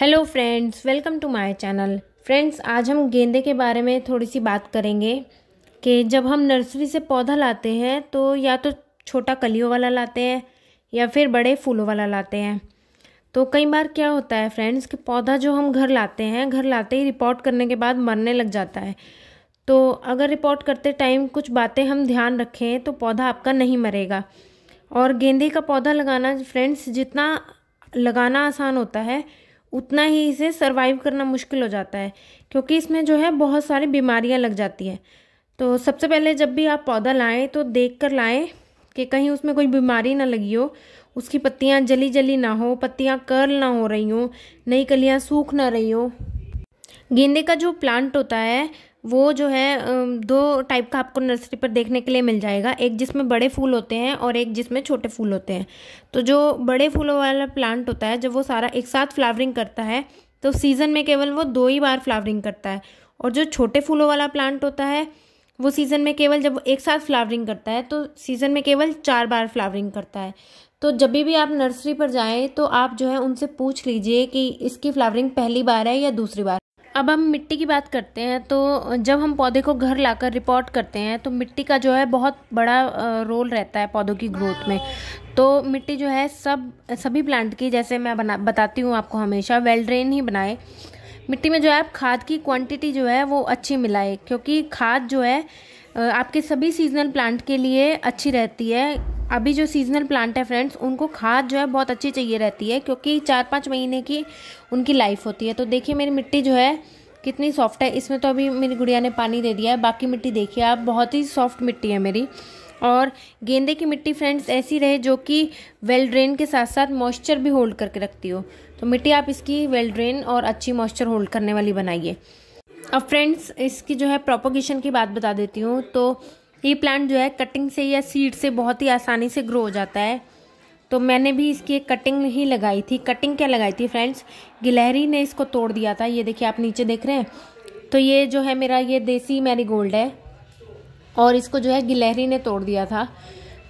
hello friends welcome to my channel friends आज हम गेंदे के बारे में थोड़ी सी बात करेंगे कि जब हम नर्सरी से पौधा लाते हैं तो या तो छोटा कलियों वाला लाते हैं या फिर बड़े फूलों वाला लाते हैं तो कई बार क्या होता है फ्रेंड्स कि पौधा जो हम घर लाते हैं घर लाते ही रिपोर्ट करने के बाद मरने लग जाता है तो अगर रिपोर्ट करते टाइम कुछ बातें हम ध्यान रखें तो पौधा आपका नहीं मरेगा और गेंदे का पौधा लगाना फ्रेंड्स जितना लगाना आसान होता है उतना ही इसे सर्वाइव करना मुश्किल हो जाता है क्योंकि इसमें जो है बहुत सारी बीमारियां लग जाती हैं तो सबसे पहले जब भी आप पौधा लाएं तो देख कर लाएँ कि कहीं उसमें कोई बीमारी ना लगी हो उसकी पत्तियाँ जली जली ना हो पत्तियाँ कर्ल ना हो रही हों नई कलियाँ सूख ना रही हो गेंदे का जो प्लांट होता है वो जो है दो टाइप का आपको नर्सरी पर देखने के लिए मिल जाएगा एक जिसमें बड़े फूल होते हैं और एक जिसमें छोटे फूल होते हैं तो जो बड़े फूलों वाला प्लांट होता है जब वो सारा एक साथ फ्लावरिंग करता है तो सीज़न में केवल वो दो ही बार फ्लावरिंग करता है और जो छोटे फूलों वाला प्लांट होता है वो सीज़न में केवल जब एक साथ फ्लावरिंग करता है तो सीज़न में केवल चार बार फ्लावरिंग करता है तो जब भी आप नर्सरी पर जाएँ तो आप जो है उनसे पूछ लीजिए कि इसकी फ्लावरिंग पहली बार है या दूसरी बार अब हम मिट्टी की बात करते हैं तो जब हम पौधे को घर लाकर रिपोर्ट करते हैं तो मिट्टी का जो है बहुत बड़ा रोल रहता है पौधों की ग्रोथ में तो मिट्टी जो है सब सभी प्लांट की जैसे मैं बना बताती हूँ आपको हमेशा वेल ड्रेन ही बनाए मिट्टी में जो है आप खाद की क्वांटिटी जो है वो अच्छी मिलाए क्योंकि खाद जो है आपके सभी सीजनल प्लांट के लिए अच्छी रहती है अभी जो सीजनल प्लांट है फ्रेंड्स उनको खाद जो है बहुत अच्छी चाहिए रहती है क्योंकि चार पाँच महीने की उनकी लाइफ होती है तो देखिए मेरी मिट्टी जो है कितनी सॉफ्ट है इसमें तो अभी मेरी गुड़िया ने पानी दे दिया है बाकी मिट्टी देखिए आप बहुत ही सॉफ्ट मिट्टी है मेरी और गेंदे की मिट्टी फ्रेंड्स ऐसी रहे जो कि वेल ड्रेन के साथ साथ मॉइस्चर भी होल्ड करके रखती हो तो मिट्टी आप इसकी वेल ड्रेन और अच्छी मॉइस्चर होल्ड करने वाली बनाइए अब फ्रेंड्स इसकी जो है प्रोपोगेशन की बात बता देती हूँ तो ये प्लांट जो है कटिंग से या सीड से बहुत ही आसानी से ग्रो हो जाता है तो मैंने भी इसकी एक कटिंग ही लगाई थी कटिंग क्या लगाई थी फ्रेंड्स गिलहरी ने इसको तोड़ दिया था ये देखिए आप नीचे देख रहे हैं तो ये जो है मेरा ये देसी मैरी गोल्ड है और इसको जो है गिलहरी ने तोड़ दिया था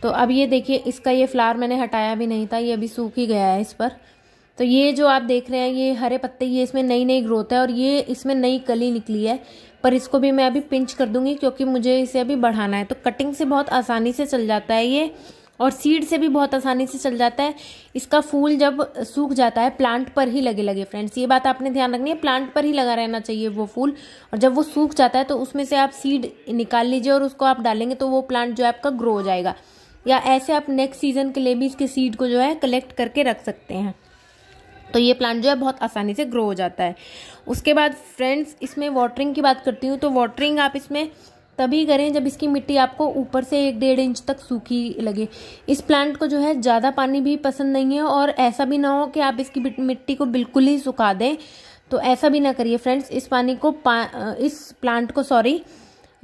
तो अब ये देखिए इसका ये फ्लावर मैंने हटाया भी नहीं था ये अभी सूख ही गया है इस पर तो ये जो आप देख रहे हैं ये हरे पत्ते ये इसमें नई नई ग्रोथ है और ये इसमें नई कली निकली है पर इसको भी मैं अभी पिंच कर दूंगी क्योंकि मुझे इसे अभी बढ़ाना है तो कटिंग से बहुत आसानी से चल जाता है ये और सीड से भी बहुत आसानी से चल जाता है इसका फूल जब सूख जाता है प्लांट पर ही लगे लगे फ्रेंड्स ये बात आपने ध्यान रखनी है प्लांट पर ही लगा रहना चाहिए वो फूल और जब वो सूख जाता है तो उसमें से आप सीड निकाल लीजिए और उसको आप डालेंगे तो वो प्लांट जो है आपका ग्रो हो जाएगा या ऐसे आप नेक्स्ट सीजन के लिए भी इसके सीड को जो है कलेक्ट करके रख सकते हैं तो ये प्लांट जो है बहुत आसानी से ग्रो हो जाता है उसके बाद फ्रेंड्स इसमें वाटरिंग की बात करती हूँ तो वाटरिंग आप इसमें तभी करें जब इसकी मिट्टी आपको ऊपर से एक डेढ़ इंच तक सूखी लगे इस प्लांट को जो है ज़्यादा पानी भी पसंद नहीं है और ऐसा भी ना हो कि आप इसकी मिट्टी को बिल्कुल ही सुखा दें तो ऐसा भी ना करिए फ्रेंड्स इस पानी को पा, इस प्लांट को सॉरी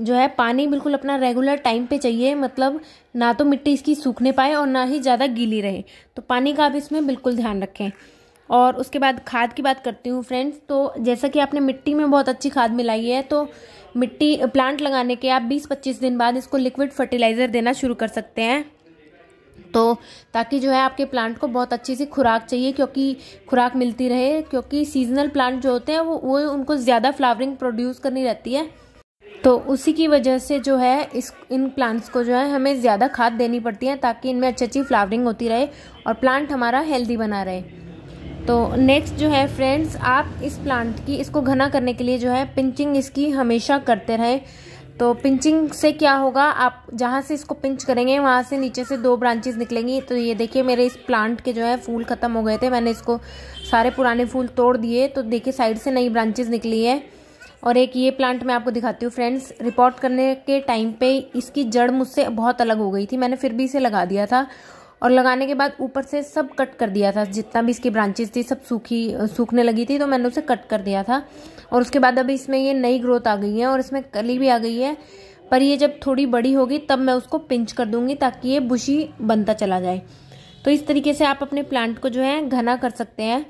जो है पानी बिल्कुल अपना रेगुलर टाइम पे चाहिए मतलब ना तो मिट्टी इसकी सूखने पाए और ना ही ज़्यादा गीली रहे तो पानी का आप इसमें बिल्कुल ध्यान रखें और उसके बाद खाद की बात करती हूँ फ्रेंड्स तो जैसा कि आपने मिट्टी में बहुत अच्छी खाद मिलाई है तो मिट्टी प्लांट लगाने के आप 20-25 दिन बाद इसको लिक्विड फर्टिलाइज़र देना शुरू कर सकते हैं तो ताकि जो है आपके प्लांट को बहुत अच्छी सी खुराक चाहिए क्योंकि खुराक मिलती रहे क्योंकि सीजनल प्लांट जो होते हैं वो वो उनको ज़्यादा फ्लावरिंग प्रोड्यूस करनी रहती है तो उसी की वजह से जो है इस इन प्लांट्स को जो है हमें ज़्यादा खाद देनी पड़ती है ताकि इनमें अच्छी अच्छी फ्लावरिंग होती रहे और प्लांट हमारा हेल्दी बना रहे तो नेक्स्ट जो है फ्रेंड्स आप इस प्लांट की इसको घना करने के लिए जो है पिंचिंग इसकी हमेशा करते रहें तो पिंचिंग से क्या होगा आप जहाँ से इसको पिंच करेंगे वहाँ से नीचे से दो ब्रांचेस निकलेंगी तो ये देखिए मेरे इस प्लांट के जो है फूल ख़त्म हो गए थे मैंने इसको सारे पुराने फूल तोड़ दिए तो देखिए साइड से नई ब्रांचेज निकली है और एक ये प्लांट मैं आपको दिखाती हूँ फ्रेंड्स रिपोर्ट करने के टाइम पर इसकी जड़ मुझसे बहुत अलग हो गई थी मैंने फिर भी इसे लगा दिया था और लगाने के बाद ऊपर से सब कट कर दिया था जितना भी इसकी ब्रांचेस थी सब सूखी सूखने लगी थी तो मैंने उसे कट कर दिया था और उसके बाद अभी इसमें ये नई ग्रोथ आ गई है और इसमें कली भी आ गई है पर ये जब थोड़ी बड़ी होगी तब मैं उसको पिंच कर दूंगी ताकि ये बुशी बनता चला जाए तो इस तरीके से आप अपने प्लांट को जो है घना कर सकते हैं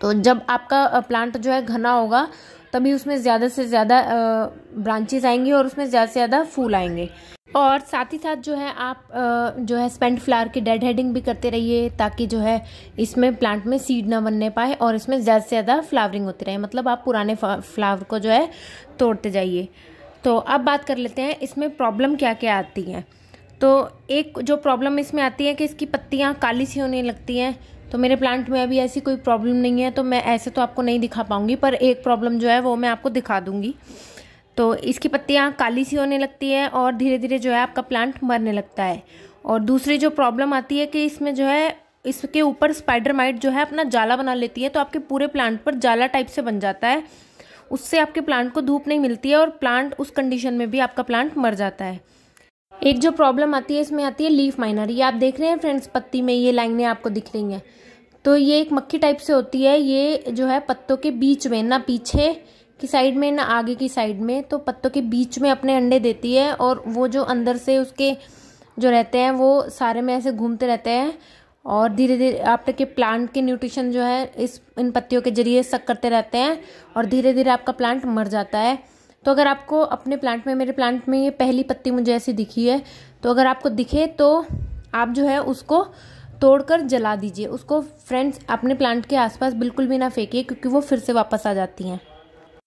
तो जब आपका प्लांट जो है घना होगा तभी उसमें ज़्यादा से ज़्यादा ब्रांचेस आएंगी और उसमें ज़्यादा से ज़्यादा फूल आएंगे और साथ ही साथ जो है आप जो है स्पेंट फ्लावर की डेड हेडिंग भी करते रहिए ताकि जो है इसमें प्लांट में सीड ना बनने पाए और इसमें ज़्यादा से ज़्यादा फ्लावरिंग होती रहे मतलब आप पुराने फ्लावर को जो है तोड़ते जाइए तो अब बात कर लेते हैं इसमें प्रॉब्लम क्या क्या आती है तो एक जो प्रॉब्लम इसमें आती है कि इसकी पत्तियाँ काली सी होने लगती हैं तो मेरे प्लांट में अभी ऐसी कोई प्रॉब्लम नहीं है तो मैं ऐसे तो आपको नहीं दिखा पाऊँगी पर एक प्रॉब्लम जो है वो मैं आपको दिखा दूँगी तो इसकी पत्तियाँ काली सी होने लगती है और धीरे धीरे जो है आपका प्लांट मरने लगता है और दूसरी जो प्रॉब्लम आती है कि इसमें जो है इसके ऊपर स्पाइडर माइट जो है अपना जाला बना लेती है तो आपके पूरे प्लांट पर जाला टाइप से बन जाता है उससे आपके प्लांट को धूप नहीं मिलती है और प्लांट उस कंडीशन में भी आपका प्लांट मर जाता है एक जो प्रॉब्लम आती है इसमें आती है लीफ माइनर ये आप देख रहे हैं फ्रेंड्स पत्ती में ये लाइनें आपको दिख रही हैं तो ये एक मक्खी टाइप से होती है ये जो है पत्तों के बीच में ना पीछे की साइड में ना आगे की साइड में तो पत्तों के बीच में अपने अंडे देती है और वो जो अंदर से उसके जो रहते हैं वो सारे में ऐसे घूमते रहते हैं और धीरे धीरे आपके प्लांट के न्यूट्रिशन जो है इस इन पत्तियों के जरिए सक करते रहते हैं और धीरे धीरे आपका प्लांट मर जाता है तो अगर आपको अपने प्लांट में मेरे प्लांट में ये पहली पत्ती मुझे ऐसी दिखी है तो अगर आपको दिखे तो आप जो है उसको तोड़कर जला दीजिए उसको फ्रेंड्स अपने प्लांट के आसपास बिल्कुल भी ना फेंकिए क्योंकि वो फिर से वापस आ जाती हैं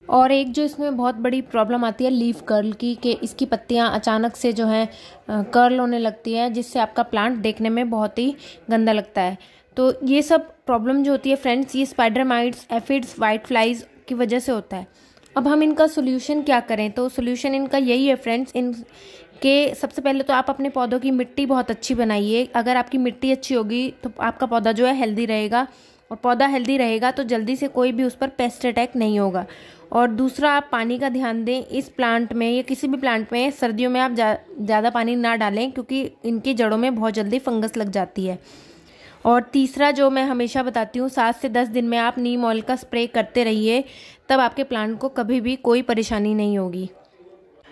और एक जो इसमें बहुत बड़ी प्रॉब्लम आती है लीफ कर्ल की कि इसकी पत्तियां अचानक से जो है कर्ल होने लगती है जिससे आपका प्लांट देखने में बहुत ही गंदा लगता है तो ये सब प्रॉब्लम जो होती है फ्रेंड्स ये spider mites aphids white flies की वजह से होता है अब हम इनका सोल्यूशन क्या करें तो सोल्यूशन इनका यही है फ्रेंड्स इन के सबसे पहले तो आप अपने पौधों की मिट्टी बहुत अच्छी बनाइए अगर आपकी मिट्टी अच्छी होगी तो आपका पौधा जो है हेल्दी रहेगा और पौधा हेल्दी रहेगा तो जल्दी से कोई भी उस पर पेस्ट अटैक नहीं होगा और दूसरा आप पानी का ध्यान दें इस प्लांट में या किसी भी प्लांट में सर्दियों में आप ज़्यादा पानी ना डालें क्योंकि इनकी जड़ों में बहुत जल्दी फंगस लग जाती है और तीसरा जो मैं हमेशा बताती हूँ सात से दस दिन में आप नीम ऑयल का स्प्रे करते रहिए तब आपके प्लांट को कभी भी कोई परेशानी नहीं होगी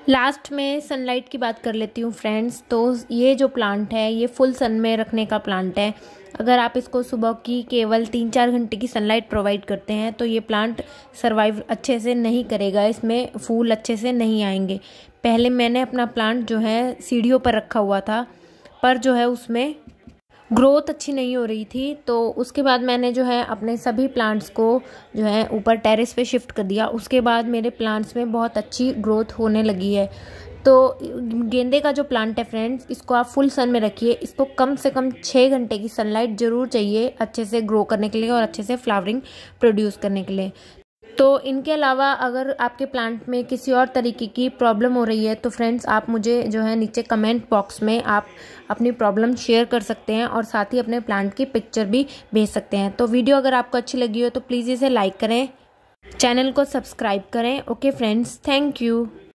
लास्ट में सनलाइट की बात कर लेती हूँ फ्रेंड्स तो ये जो प्लांट है ये फुल सन में रखने का प्लांट है अगर आप इसको सुबह की केवल तीन चार घंटे की सनलाइट प्रोवाइड करते हैं तो ये प्लांट सर्वाइव अच्छे से नहीं करेगा इसमें फूल अच्छे से नहीं आएंगे पहले मैंने अपना प्लांट जो है सीढ़ियों पर रखा हुआ था पर जो है उसमें ग्रोथ अच्छी नहीं हो रही थी तो उसके बाद मैंने जो है अपने सभी प्लांट्स को जो है ऊपर टेरेस पे शिफ्ट कर दिया उसके बाद मेरे प्लांट्स में बहुत अच्छी ग्रोथ होने लगी है तो गेंदे का जो प्लांट है फ्रेंड्स इसको आप फुल सन में रखिए इसको कम से कम छः घंटे की सनलाइट ज़रूर चाहिए अच्छे से ग्रो करने के लिए और अच्छे से फ्लावरिंग प्रोड्यूस करने के लिए तो इनके अलावा अगर आपके प्लांट में किसी और तरीके की प्रॉब्लम हो रही है तो फ्रेंड्स आप मुझे जो है नीचे कमेंट बॉक्स में आप अपनी प्रॉब्लम शेयर कर सकते हैं और साथ ही अपने प्लांट की पिक्चर भी भेज सकते हैं तो वीडियो अगर आपको अच्छी लगी हो तो प्लीज़ इसे लाइक करें चैनल को सब्सक्राइब करें ओके फ्रेंड्स थैंक यू